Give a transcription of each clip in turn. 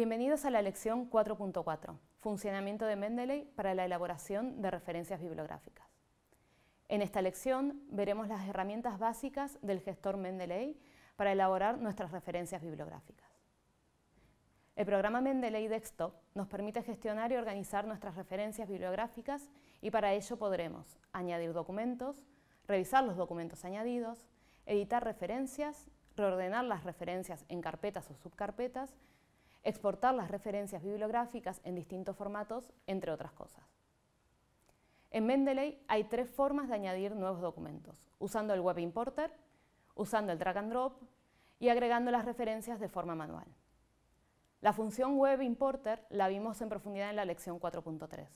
Bienvenidos a la lección 4.4, Funcionamiento de Mendeley para la elaboración de referencias bibliográficas. En esta lección veremos las herramientas básicas del gestor Mendeley para elaborar nuestras referencias bibliográficas. El programa Mendeley Desktop nos permite gestionar y organizar nuestras referencias bibliográficas y para ello podremos añadir documentos, revisar los documentos añadidos, editar referencias, reordenar las referencias en carpetas o subcarpetas, exportar las referencias bibliográficas en distintos formatos, entre otras cosas. En Mendeley hay tres formas de añadir nuevos documentos, usando el Web Importer, usando el Drag and Drop y agregando las referencias de forma manual. La función Web Importer la vimos en profundidad en la lección 4.3.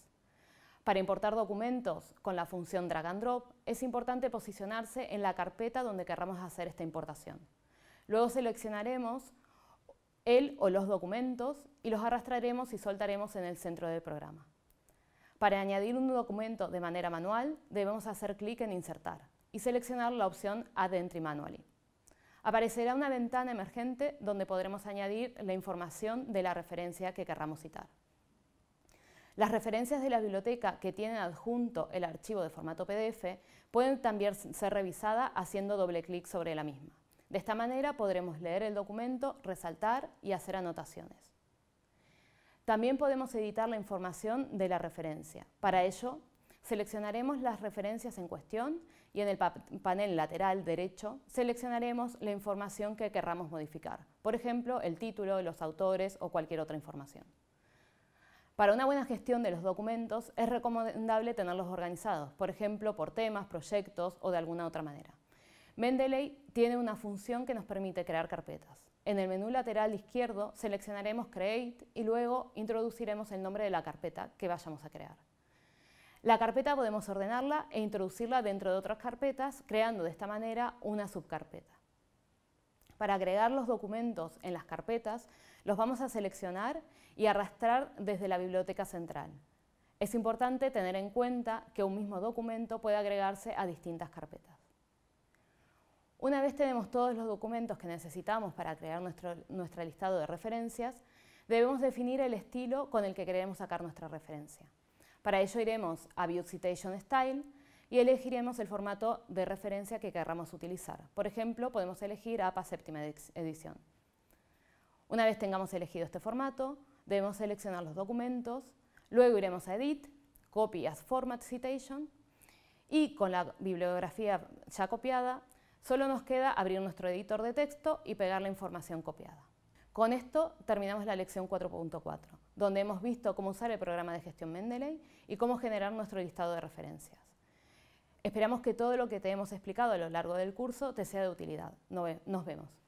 Para importar documentos con la función Drag and Drop, es importante posicionarse en la carpeta donde querramos hacer esta importación. Luego seleccionaremos él o los documentos y los arrastraremos y soltaremos en el centro del programa. Para añadir un documento de manera manual, debemos hacer clic en Insertar y seleccionar la opción Add Entry Manually. Aparecerá una ventana emergente donde podremos añadir la información de la referencia que querramos citar. Las referencias de la biblioteca que tienen adjunto el archivo de formato PDF pueden también ser revisadas haciendo doble clic sobre la misma. De esta manera podremos leer el documento, resaltar y hacer anotaciones. También podemos editar la información de la referencia. Para ello, seleccionaremos las referencias en cuestión y en el panel lateral derecho seleccionaremos la información que querramos modificar, por ejemplo, el título, los autores o cualquier otra información. Para una buena gestión de los documentos es recomendable tenerlos organizados, por ejemplo, por temas, proyectos o de alguna otra manera. Mendeley tiene una función que nos permite crear carpetas. En el menú lateral izquierdo seleccionaremos Create y luego introduciremos el nombre de la carpeta que vayamos a crear. La carpeta podemos ordenarla e introducirla dentro de otras carpetas, creando de esta manera una subcarpeta. Para agregar los documentos en las carpetas, los vamos a seleccionar y arrastrar desde la biblioteca central. Es importante tener en cuenta que un mismo documento puede agregarse a distintas carpetas. Una vez tenemos todos los documentos que necesitamos para crear nuestro, nuestro listado de referencias, debemos definir el estilo con el que queremos sacar nuestra referencia. Para ello iremos a View Citation Style y elegiremos el formato de referencia que querramos utilizar. Por ejemplo, podemos elegir APA séptima edición. Una vez tengamos elegido este formato, debemos seleccionar los documentos, luego iremos a Edit, Copy as Format Citation y con la bibliografía ya copiada Solo nos queda abrir nuestro editor de texto y pegar la información copiada. Con esto terminamos la lección 4.4, donde hemos visto cómo usar el programa de gestión Mendeley y cómo generar nuestro listado de referencias. Esperamos que todo lo que te hemos explicado a lo largo del curso te sea de utilidad. Nos vemos.